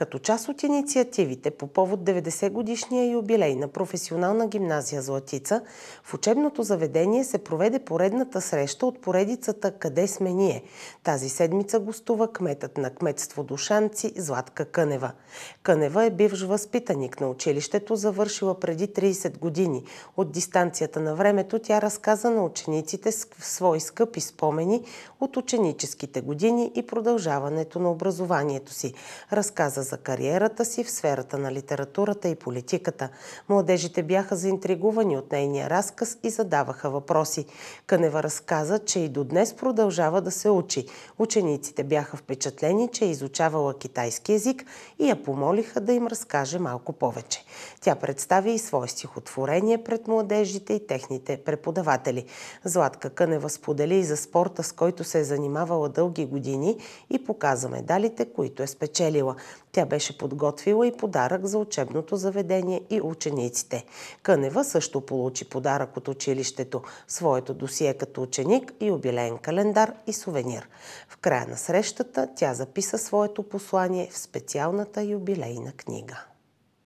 Като част от инициативите по повод 90 годишния юбилей на професионална гимназия Златица, в учебното заведение се проведе поредната среща от поредицата Къде сме ние? Тази седмица гостува кметът на кметство Душанци Златка Кънева. Кънева е бивш възпитаник на училището, завършила преди 30 години. От дистанцията на времето тя разказа на учениците свои скъпи спомени от ученическите години и продължаването на образованието си. Разказа за кариерата си в сферата на литературата и политиката. Младежите бяха заинтригувани от нейния разказ и задаваха въпроси. Кънева разказа, че и до днес продължава да се учи. Учениците бяха впечатлени, че е изучавала китайски язик и я помолиха да им разкаже малко повече. Тя представи и свое стихотворение пред младежите и техните преподаватели. Златка Кънева сподели и за спорта, с който се е занимавала дълги години и показа медалите, които е спечелила. Тя беше подготвила и подарък за учебното заведение и учениците. Кънева също получи подарък от училището, своето досие като ученик, юбилейен календар и сувенир. В края на срещата тя записа своето послание в специалната юбилейна книга.